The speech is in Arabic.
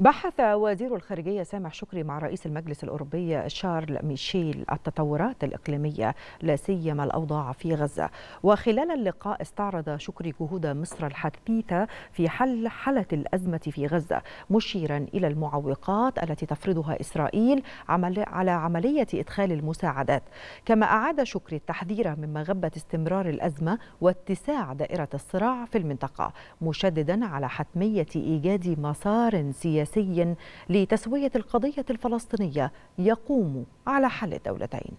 بحث وزير الخارجية سامح شكري مع رئيس المجلس الأوروبي شارل ميشيل التطورات الإقليمية لا سيما الأوضاع في غزة وخلال اللقاء استعرض شكري جهود مصر الحثيثة في حل حالة الأزمة في غزة مشيرا إلى المعوقات التي تفرضها إسرائيل على عملية إدخال المساعدات كما أعاد شكري التحذير من مغبة استمرار الأزمة واتساع دائرة الصراع في المنطقة مشددا على حتمية إيجاد مسار سياسي سياسي لتسوية القضية الفلسطينية يقوم على حل الدولتين